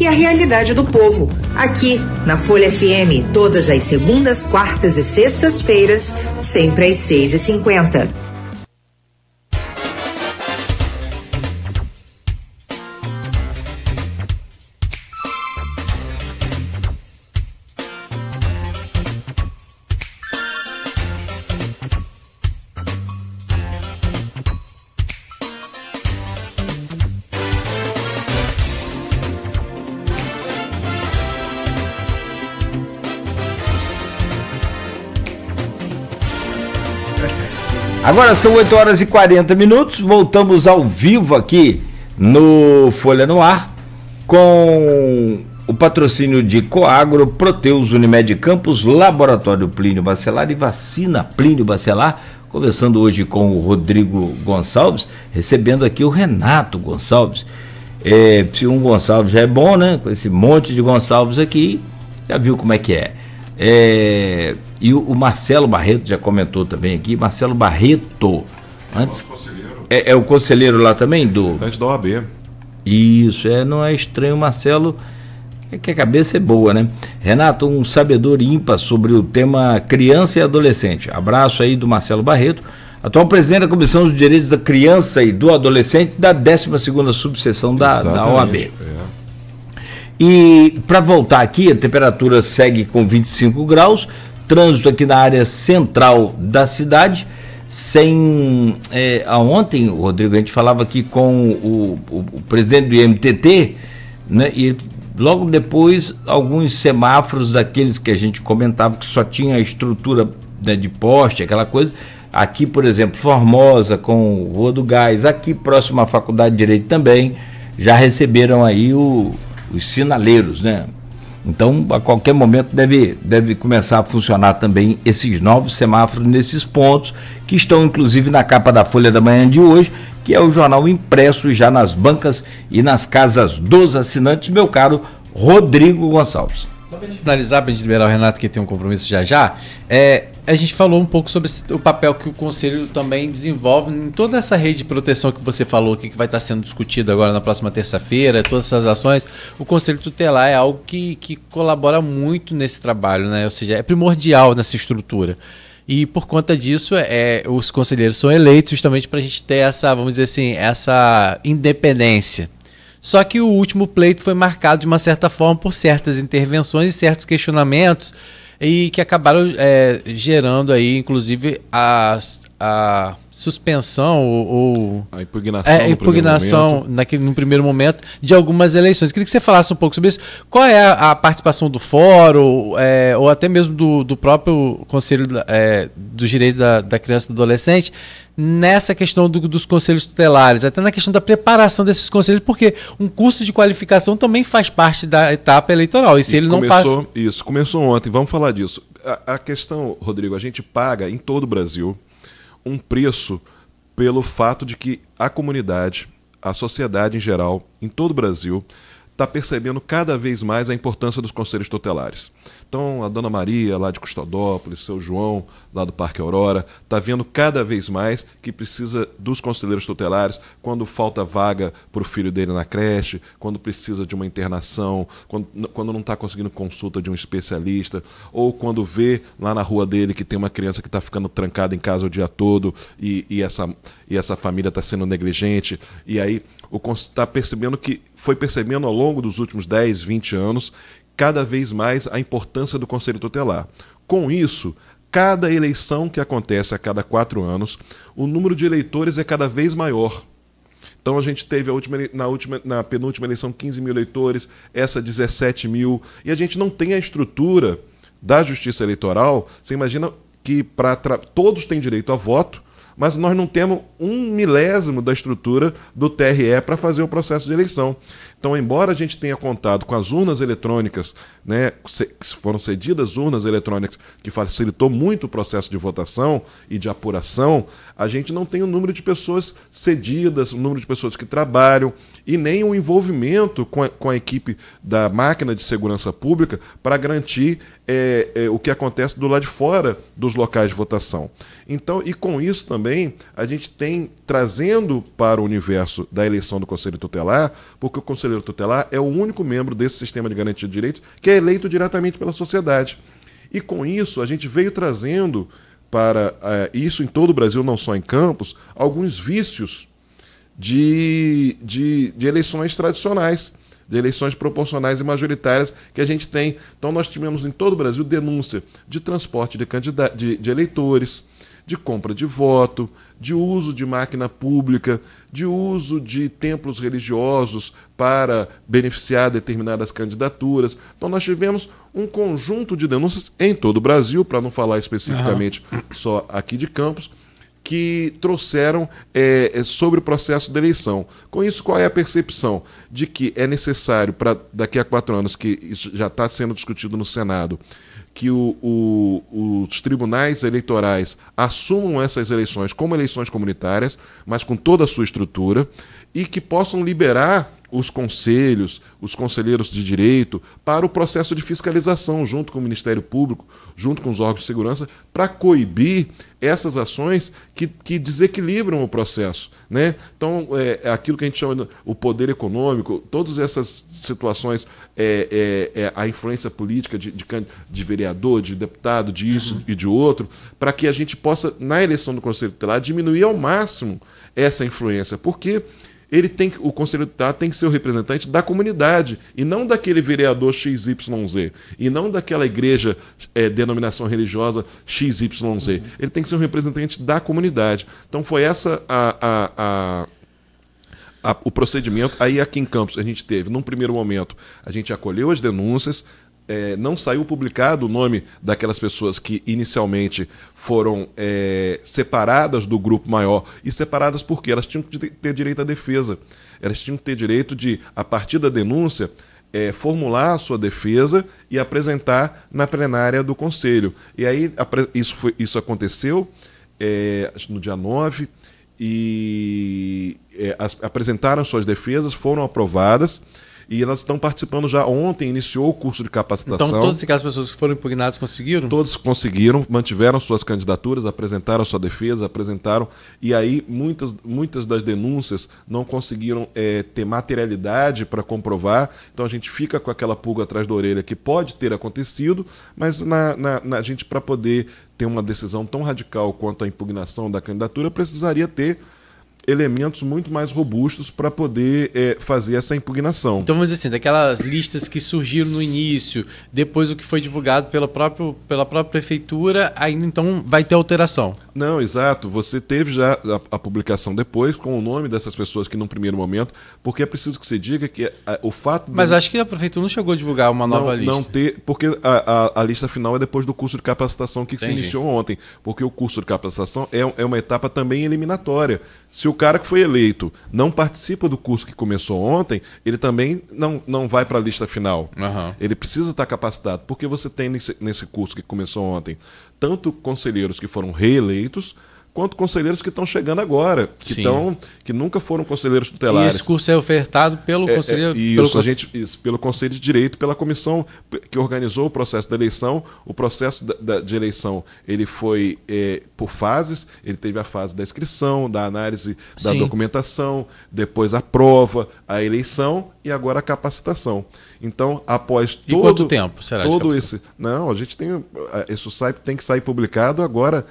e a realidade do povo. Aqui, na Folha FM, todas as segundas, quartas e sextas-feiras, sempre às 6h50. Agora são 8 horas e 40 minutos, voltamos ao vivo aqui no Folha no Ar com o patrocínio de Coagro, Proteus, Unimed Campos, Laboratório Plínio Bacelar e Vacina Plínio Bacelar. Conversando hoje com o Rodrigo Gonçalves, recebendo aqui o Renato Gonçalves. É, se um Gonçalves já é bom, né? Com esse monte de Gonçalves aqui, já viu como é que é. É, e o, Marcelo Barreto já comentou também aqui. Marcelo Barreto, é antes. É, é, o conselheiro lá também do. Antes da OAB. Isso, é, não é estranho, Marcelo. É que a cabeça é boa, né? Renato, um sabedor ímpar sobre o tema criança e adolescente. Abraço aí do Marcelo Barreto, atual presidente da Comissão dos Direitos da Criança e do Adolescente da 12ª subseção da, da OAB. É. E para voltar aqui, a temperatura segue com 25 graus, trânsito aqui na área central da cidade. Sem. É, ontem, Rodrigo, a gente falava aqui com o, o, o presidente do IMTT, né, e logo depois alguns semáforos daqueles que a gente comentava que só tinha a estrutura né, de poste, aquela coisa. Aqui, por exemplo, Formosa com Rua do Gás, aqui próximo à Faculdade de Direito também, já receberam aí o, os sinaleiros, né? Então, a qualquer momento deve, deve começar a funcionar também esses novos semáforos nesses pontos, que estão inclusive na capa da Folha da Manhã de hoje, que é o jornal impresso já nas bancas e nas casas dos assinantes, meu caro Rodrigo Gonçalves pra gente finalizar, pra gente liberar o Renato que tem um compromisso já já, é, a gente falou um pouco sobre o papel que o Conselho também desenvolve em toda essa rede de proteção que você falou, que vai estar sendo discutido agora na próxima terça-feira, todas essas ações. O Conselho Tutelar é algo que, que colabora muito nesse trabalho, né? ou seja, é primordial nessa estrutura. E por conta disso, é, é os conselheiros são eleitos justamente para a gente ter essa, vamos dizer assim, essa independência só que o último pleito foi marcado de uma certa forma por certas intervenções e certos questionamentos e que acabaram é, gerando aí, inclusive, a, a suspensão ou, a impugnação, é, a impugnação no naquele, no primeiro momento de algumas eleições. Queria que você falasse um pouco sobre isso. Qual é a, a participação do fórum é, ou até mesmo do, do próprio Conselho é, dos Direitos da, da Criança e do Adolescente nessa questão do, dos conselhos tutelares, até na questão da preparação desses conselhos, porque um curso de qualificação também faz parte da etapa eleitoral. E se e ele começou, não passa... Isso, começou ontem, vamos falar disso. A, a questão, Rodrigo, a gente paga em todo o Brasil um preço pelo fato de que a comunidade, a sociedade em geral, em todo o Brasil, está percebendo cada vez mais a importância dos conselhos tutelares. Então, a Dona Maria, lá de Custodópolis, seu João, lá do Parque Aurora, está vendo cada vez mais que precisa dos conselheiros tutelares quando falta vaga para o filho dele na creche, quando precisa de uma internação, quando, quando não está conseguindo consulta de um especialista, ou quando vê lá na rua dele que tem uma criança que está ficando trancada em casa o dia todo e, e, essa, e essa família está sendo negligente, e aí está percebendo que foi percebendo ao longo dos últimos 10, 20 anos cada vez mais a importância do Conselho Tutelar. Com isso, cada eleição que acontece a cada quatro anos, o número de eleitores é cada vez maior. Então a gente teve a última, na, última, na penúltima eleição 15 mil eleitores, essa 17 mil, e a gente não tem a estrutura da justiça eleitoral. Você imagina que para todos têm direito a voto, mas nós não temos um milésimo da estrutura do TRE para fazer o processo de eleição. Então, embora a gente tenha contado com as urnas eletrônicas, né, foram cedidas urnas eletrônicas, que facilitou muito o processo de votação e de apuração, a gente não tem o número de pessoas cedidas, o número de pessoas que trabalham e nem o envolvimento com a, com a equipe da máquina de segurança pública para garantir é, é, o que acontece do lado de fora dos locais de votação. Então, e com isso também, a gente tem trazendo para o universo da eleição do Conselho Tutelar, porque o Conselho conselheiro tutelar é o único membro desse sistema de garantia de direitos que é eleito diretamente pela sociedade. E com isso, a gente veio trazendo para eh, isso em todo o Brasil, não só em Campos, alguns vícios de, de, de eleições tradicionais de eleições proporcionais e majoritárias que a gente tem. Então, nós tivemos em todo o Brasil denúncia de transporte de, de, de eleitores, de compra de voto, de uso de máquina pública, de uso de templos religiosos para beneficiar determinadas candidaturas. Então, nós tivemos um conjunto de denúncias em todo o Brasil, para não falar especificamente uhum. só aqui de Campos, que trouxeram é, é, sobre o processo da eleição. Com isso, qual é a percepção? De que é necessário, para daqui a quatro anos, que isso já está sendo discutido no Senado, que o, o, os tribunais eleitorais assumam essas eleições como eleições comunitárias, mas com toda a sua estrutura, e que possam liberar os conselhos, os conselheiros de direito, para o processo de fiscalização, junto com o Ministério Público, junto com os órgãos de segurança, para coibir essas ações que, que desequilibram o processo. Né? Então, é, é aquilo que a gente chama de o poder econômico, todas essas situações, é, é, é a influência política de, de, de, vereador, de deputado, de isso uhum. e de outro, para que a gente possa, na eleição do Conselho Tutelar, diminuir ao máximo essa influência. Porque ele tem que, o conselho tá tem que ser o representante da comunidade e não daquele vereador XYZ e não daquela igreja é, denominação religiosa XYZ. Uhum. Ele tem que ser um representante da comunidade. Então foi essa a, a, a o procedimento. Aí aqui em Campos a gente teve, num primeiro momento, a gente acolheu as denúncias, é, não saiu publicado o nome daquelas pessoas que inicialmente foram é, separadas do grupo maior. E separadas porque elas tinham que ter direito à defesa. Elas tinham que ter direito de, a partir da denúncia, é, formular a sua defesa e apresentar na plenária do Conselho. E aí isso, foi, isso aconteceu é, no dia 9 e é, as, apresentaram suas defesas, foram aprovadas e elas estão participando já. Ontem iniciou o curso de capacitação. Então, todas aquelas pessoas que foram impugnadas conseguiram? Todos conseguiram, mantiveram suas candidaturas, apresentaram sua defesa, apresentaram. E aí, muitas, muitas das denúncias não conseguiram é, ter materialidade para comprovar. Então, a gente fica com aquela pulga atrás da orelha que pode ter acontecido, mas na, na, na gente, para poder ter uma decisão tão radical quanto a impugnação da candidatura, precisaria ter elementos muito mais robustos para poder é, fazer essa impugnação. Então, vamos dizer assim, daquelas listas que surgiram no início, depois o que foi divulgado pela, própria pela própria prefeitura, ainda então vai ter alteração. Não, exato. Você teve já a, a, publicação depois com o nome dessas pessoas que num primeiro momento, porque é preciso que você diga que a, é, o fato. Mas de... acho que a prefeitura não chegou a divulgar uma nova não, lista. Não ter, porque a, a, lista final é depois do curso de capacitação que Entendi. se iniciou ontem, porque o curso de capacitação é, é uma etapa também eliminatória. Se o cara que foi eleito não participa do curso que começou ontem, ele também não, não vai para a lista final. Uhum. Ele precisa estar tá capacitado, porque você tem nesse, nesse curso que começou ontem tanto conselheiros que foram reeleitos quanto conselheiros que estão chegando agora, que, tão, que nunca foram conselheiros tutelares. E esse curso é ofertado pelo é, conselheiro... É, pelo, isso, Gente, isso, pelo Conselho de Direito, pela comissão que organizou o processo da eleição. O processo da, da, de eleição ele foi é, por fases, ele teve a fase da inscrição, da análise da Sim. documentação, depois a prova, a eleição e agora a capacitação. Então, após todo... E quanto tempo será Todo esse... Não, a gente tem... Isso sai, tem que sair publicado agora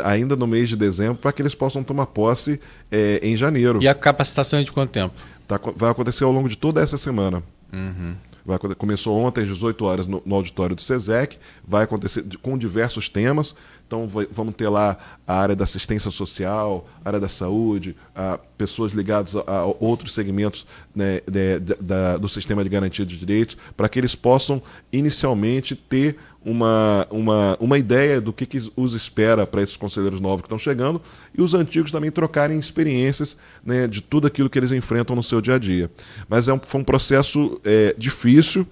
ainda no mês de dezembro, para que eles possam tomar posse é, em janeiro. E a capacitação é de quanto tempo? Tá, vai acontecer ao longo de toda essa semana. Uhum. Vai, começou ontem às 18 horas no, no auditório do SESEC, vai acontecer com diversos temas. Então vai, vamos ter lá a área da assistência social, a área da saúde, a, pessoas ligadas a, a outros segmentos né, de, de, da, do sistema de garantia de direitos, para que eles possam inicialmente ter uma, uma, uma ideia do que, que os espera para esses conselheiros novos que estão chegando e os antigos também trocarem experiências né, de tudo aquilo que eles enfrentam no seu dia a dia. Mas é um, foi um processo é, difícil.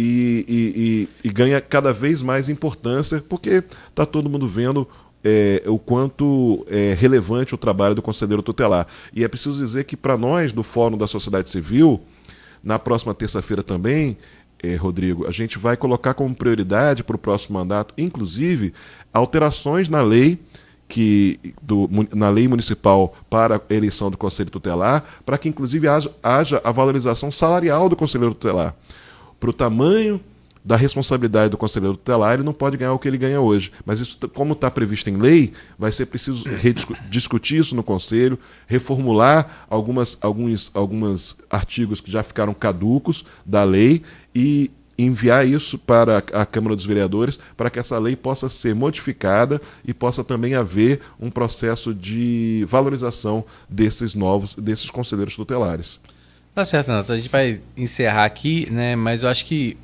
E, e, e, e, ganha cada vez mais importância, porque está todo mundo vendo é, o quanto é relevante o trabalho do conselheiro tutelar. E é preciso dizer que, para nós, do Fórum da Sociedade Civil, na próxima terça-feira também, eh, Rodrigo, a gente vai colocar como prioridade para o próximo mandato, inclusive, alterações na lei que do, na lei municipal para a eleição do conselho tutelar, para que inclusive haja, haja a valorização salarial do conselheiro tutelar, para o tamanho da responsabilidade do conselheiro tutelar, ele não pode ganhar o que ele ganha hoje. Mas isso, como está previsto em lei, vai ser preciso discutir isso no conselho, reformular algumas, alguns algumas artigos que já ficaram caducos da lei e enviar isso para a Câmara dos Vereadores para que essa lei possa ser modificada e possa também haver um processo de valorização desses novos, desses conselheiros tutelares. Tá certo, então A gente vai encerrar aqui, né? Mas eu acho que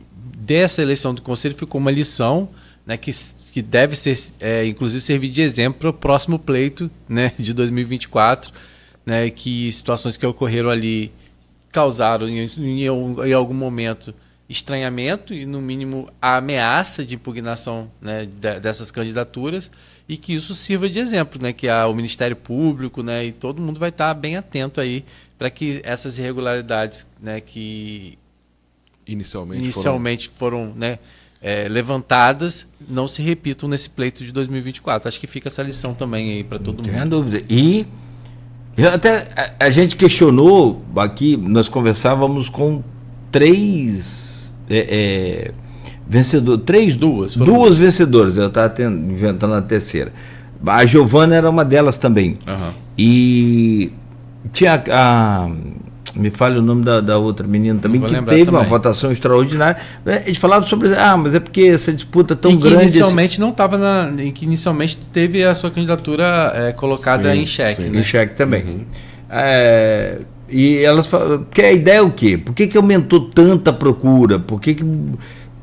dessa eleição do conselho ficou uma lição né, que, que deve ser, é, inclusive, servir de exemplo para o próximo pleito né, de 2024, né, que situações que ocorreram ali causaram, em, em, em algum momento, estranhamento e, no mínimo, a ameaça de impugnação né, de, dessas candidaturas e que isso sirva de exemplo, né, que a, o Ministério Público né, e todo mundo vai estar bem atento aí para que essas irregularidades né, que inicialmente, inicialmente foram, foram né, é, levantadas não se repitam nesse pleito de 2024. Acho que fica essa lição também aí para todo não mundo. Sem dúvida. E até a, gente questionou aqui, nós conversávamos com três é, é, vencedores, três duas, duas vencedoras. Eu estava inventando a terceira. A Giovana era uma delas também. Uhum. E tinha a, me fale o nome da, da outra menina também, que teve também. uma votação extraordinária. É, eles falaram sobre, ah, mas é porque essa disputa tão e que grande. Inicialmente esse... não estava na. E que inicialmente teve a sua candidatura é, colocada sim, em xeque. Sim, né? Em xeque também. Uhum. É, e elas falam. Porque a ideia é o quê? Por que, que aumentou tanta procura? Por que. que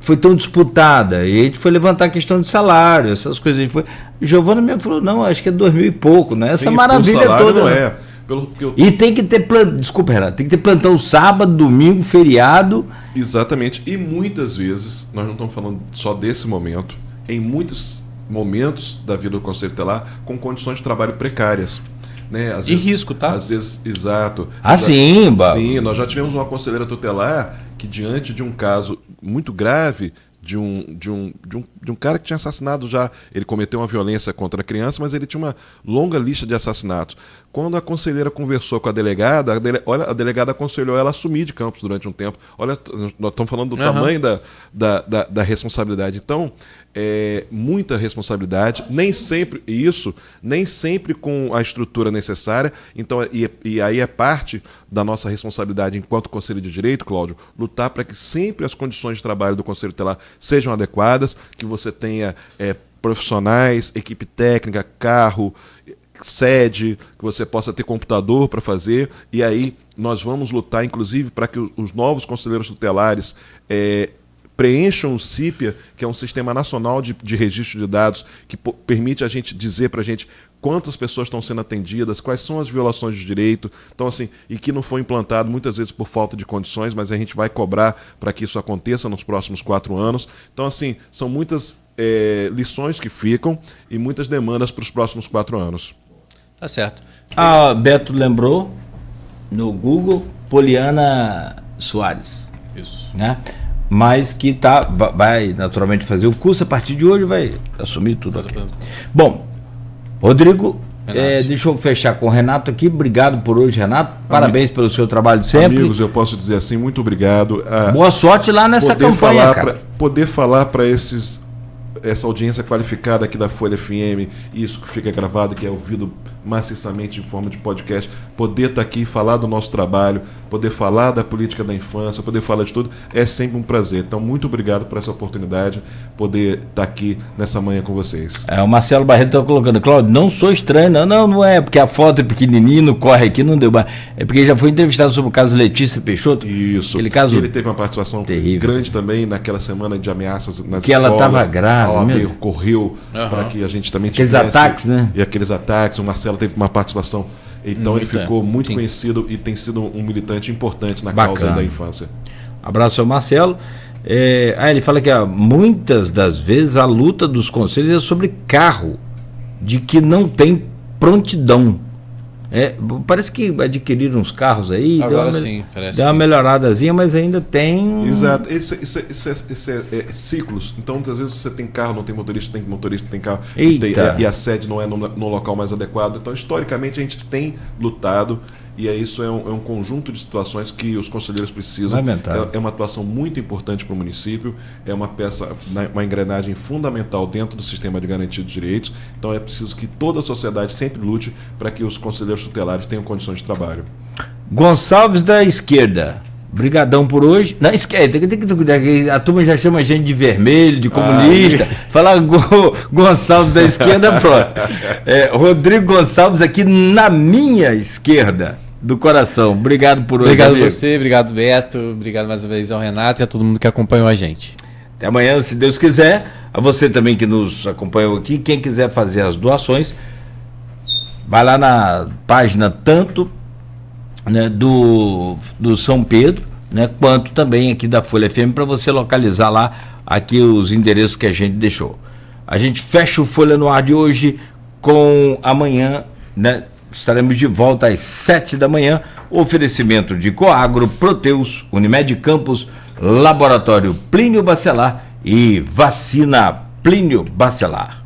foi tão disputada. E a gente foi levantar a questão de salário, essas coisas. A gente foi... Giovana mesmo falou, não, acho que é dois mil e pouco, né? Essa Sim, maravilha toda. Não né? é. Pelo, pelo... E tem que ter plantão. Desculpa, Renato, tem que ter plantão sábado, domingo, feriado. Exatamente. E muitas vezes, nós não estamos falando só desse momento, em muitos momentos da vida do Conselho Telar, com condições de trabalho precárias. Né? Às e risco, tá? Às vezes, exato. Ah, sim, ba... Sim, nós já tivemos uma conselheira tutelar que, diante de um caso muito grave, de um, de, um, de, um, de um cara que tinha assassinado já. Ele cometeu uma violência contra a criança, mas ele tinha uma longa lista de assassinatos. Quando a conselheira conversou com a delegada, a, dele, olha, a delegada aconselhou ela a assumir de Campos durante um tempo. Olha, nós estamos falando do uhum. tamanho da, da, da, da, responsabilidade. Então, é muita responsabilidade, nem sempre isso, nem sempre com a estrutura necessária. Então, é, e, é, e aí é parte da nossa responsabilidade enquanto Conselho de Direito, Cláudio, lutar para que sempre as condições de trabalho do Conselho Telar sejam adequadas, que você tenha é, profissionais, equipe técnica, carro, sede, que você possa ter computador para fazer, e aí nós vamos lutar, inclusive, para que os novos conselheiros tutelares é, preencham o CIPIA, que é um sistema nacional de, de registro de dados, que permite a gente dizer para a gente quantas pessoas estão sendo atendidas, quais são as violações de direito, então assim, e que não foi implantado muitas vezes por falta de condições, mas a gente vai cobrar para que isso aconteça nos próximos quatro anos. Então assim, são muitas é, lições que ficam e muitas demandas para os próximos quatro anos. Tá certo. Ah, Beto lembrou no Google Poliana Soares. Isso. Né? Mas que tá, vai naturalmente fazer o curso a partir de hoje, vai assumir tudo. Aqui. Bom, Rodrigo, é, deixa eu fechar com o Renato aqui. Obrigado por hoje, Renato. Parabéns pelo seu trabalho de sempre. Amigos, eu posso dizer assim, muito obrigado. Ah, Boa sorte lá nessa poder campanha, falar cara. Pra, poder falar para esses essa audiência qualificada aqui da Folha FM, isso que fica gravado, que é ouvido maciçamente em forma de podcast, poder estar tá aqui e falar do nosso trabalho, poder falar da política da infância, poder falar de tudo, é sempre um prazer. Então, muito obrigado por essa oportunidade, poder estar tá aqui nessa manhã com vocês. É, o Marcelo Barreto está colocando, Claudio não sou estranho, não, não, não é, porque a foto é pequenininho, corre aqui, não deu. É porque já foi entrevistado sobre o caso Letícia Peixoto. Isso. caso ele teve uma participação terrível. grande também naquela semana de ameaças nas que escolas. Que ela estava grave. A OAB correu uhum. para que a gente também tivesse... Aqueles ataques, né? E aqueles ataques, o Marcelo ela teve uma participação. Então ele ficou muito sim. conhecido e tem sido um militante importante na Bacana. causa da infância. Abraço ao Marcelo. É, ah, ele fala que ah, muitas das vezes a luta dos conselhos é sobre carro, de que não tem prontidão é, parece que adquiriram uns carros aí. Agora deu uma, sim, parece. Deu uma melhoradazinha, mas ainda tem. Exato. Isso, isso, isso, é, isso é, é, é, ciclos. Então, muitas vezes você tem carro, não tem motorista, tem motorista, tem carro. Tem, e a sede não é no, no, local mais adequado. Então, historicamente, a gente tem lutado e é isso é um, é um conjunto de situações que os conselheiros precisam. É, é uma atuação muito importante para o município, é uma peça, né, uma engrenagem fundamental dentro do sistema de garantia de direitos. Então é preciso que toda a sociedade sempre lute para que os conselheiros tutelares tenham condições de trabalho. Gonçalves da Esquerda. Brigadão por hoje. Não esquece, é, tem que a turma já chama a gente de vermelho, de comunista. Ai. Ah, é. Fala Go, Gonçalves da esquerda, pronto. É, Rodrigo Gonçalves aqui na minha esquerda do coração. Obrigado por hoje. Obrigado amigo. você, obrigado Beto, obrigado mais uma vez ao Renato e a todo mundo que acompanhou a gente. Até amanhã, se Deus quiser. A você também que nos acompanhou aqui, quem quiser fazer as doações, vai lá na página tanto né, do, do São Pedro, né, quanto também aqui da Folha FM, para você localizar lá aqui os endereços que a gente deixou. A gente fecha o Folha no Ar de hoje com amanhã, né, estaremos de volta às 7 da manhã. Oferecimento de Coagro, Proteus, Unimed Campos, Laboratório Plínio Bacelar e Vacina Plínio Bacelar.